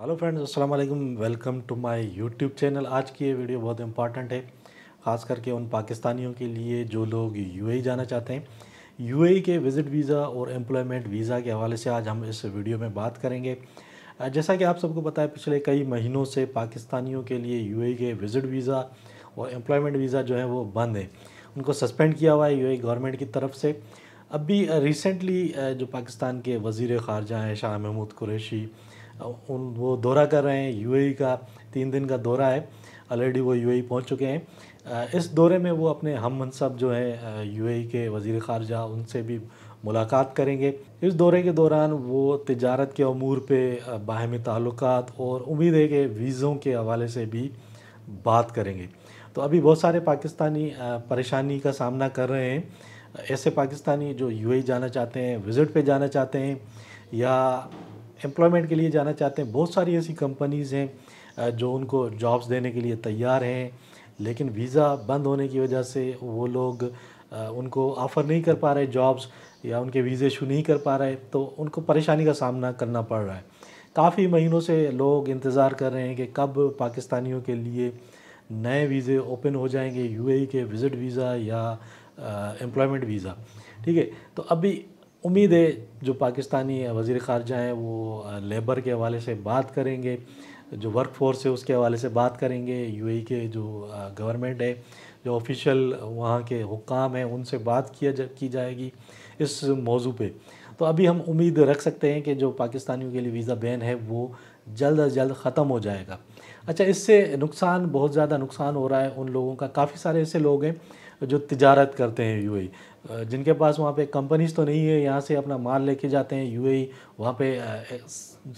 hello friends अस्सलाम वालेकुम welcome to my YouTube channel आज की ये वीडियो बहुत इंपॉर्टेंट है ख़ास करके उन पाकिस्तानियों के लिए जो लोग यूएई e जाना चाहते हैं यूएई e के विज़िट वीज़ा और एम्प्लॉयमेंट वीज़ा के हवाले से आज हम इस वीडियो में बात करेंगे जैसा कि आप सबको पता है पिछले कई महीनों से पाकिस्तानियों के लिए यू e के विज़िट वीज़ा और एम्प्लॉयमेंट वीज़ा जो है वो बंद है उनको सस्पेंड किया हुआ है यू गवर्नमेंट की तरफ से अभी रिसेंटली जो पाकिस्तान के वज़ी ख़ारजा हैं शाह महमूद कुरैशी उन वो दौरा कर रहे हैं यूएई का तीन दिन का दौरा है ऑलरेडी वो यूएई पहुंच चुके हैं इस दौरे में वो अपने हम मनसब जो है यूएई के वजीर खारजा उनसे भी मुलाकात करेंगे इस दौरे के दौरान वो तजारत के अमूर पर बाहमी ताल्लुक और उम्मीद है कि वीज़ों के हवाले से भी बात करेंगे तो अभी बहुत सारे पाकिस्तानी परेशानी का सामना कर रहे हैं ऐसे पाकिस्तानी जो यूएई जाना चाहते हैं विज़िट पे जाना चाहते हैं या एम्प्लॉयमेंट के लिए जाना चाहते हैं बहुत सारी ऐसी कंपनीज़ हैं जो उनको जॉब्स देने के लिए तैयार हैं लेकिन वीज़ा बंद होने की वजह से वो लोग उनको ऑफ़र नहीं कर पा रहे जॉब्स या उनके वीज़े इशू नहीं कर पा रहे तो उनको परेशानी का सामना करना पड़ रहा है काफ़ी महीनों से लोग इंतज़ार कर रहे हैं कि कब पाकिस्तानियों के लिए नए वीज़े ओपन हो जाएंगे यूएई e के विज़िट वीज़ा या एम्प्लॉयमेंट वीज़ा ठीक है तो अभी उम्मीद है जो पाकिस्तानी वजीर खारजा हैं वो लेबर के हवाले से बात करेंगे जो वर्क फोर्स है उसके हवाले से बात करेंगे यूएई e के जो गवर्नमेंट है जो ऑफिशियल वहाँ के हुकाम हैं उनसे बात किया जा, की जाएगी इस मौजू पर तो अभी हम उम्मीद रख सकते हैं कि जो पाकिस्तानियों के लिए वीज़ा बैन है वो जल्द अज जल्द ख़त्म हो जाएगा अच्छा इससे नुकसान बहुत ज़्यादा नुकसान हो रहा है उन लोगों का काफ़ी सारे ऐसे लोग हैं जो तजारत करते हैं यू जिनके पास वहाँ पे कंपनीज तो नहीं है यहाँ से अपना माल लेके जाते हैं यू ए वहाँ पर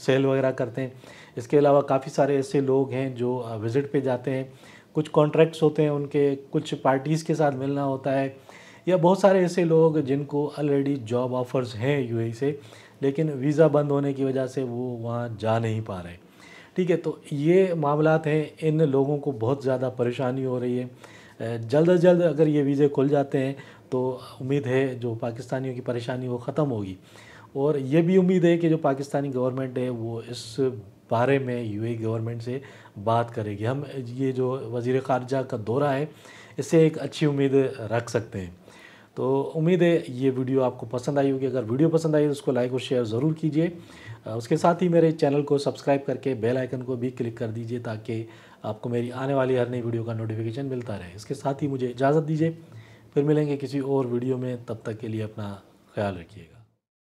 सेल वगैरह करते हैं इसके अलावा काफ़ी सारे ऐसे लोग हैं जो विज़िट पे जाते हैं कुछ कॉन्ट्रैक्ट्स होते हैं उनके कुछ पार्टीज़ के साथ मिलना होता है या बहुत सारे ऐसे लोग जिनको ऑलरेडी जॉब ऑफर्स हैं यू e से लेकिन वीज़ा बंद होने की वजह से वो वहाँ जा नहीं पा रहे ठीक है तो ये मामला हैं इन लोगों को बहुत ज़्यादा परेशानी हो रही है जल्द अज जल्द अगर ये वीज़े खुल जाते हैं तो उम्मीद है जो पाकिस्तानियों की परेशानी वो ख़त्म होगी और ये भी उम्मीद है कि जो पाकिस्तानी गवर्नमेंट है वो इस बारे में यू e गवर्नमेंट से बात करेगी हम ये जो वज़ी ख़ारजा का दौरा है इससे एक अच्छी उम्मीद रख सकते हैं तो उम्मीद है ये वीडियो आपको पसंद आई होगी अगर वीडियो पसंद आई तो उसको लाइक और शेयर ज़रूर कीजिए उसके साथ ही मेरे चैनल को सब्सक्राइब करके बेल आइकन को भी क्लिक कर दीजिए ताकि आपको मेरी आने वाली हर नई वीडियो का नोटिफिकेशन मिलता रहे इसके साथ ही मुझे इजाज़त दीजिए फिर मिलेंगे किसी और वीडियो में तब तक के लिए अपना ख्याल रखिएगा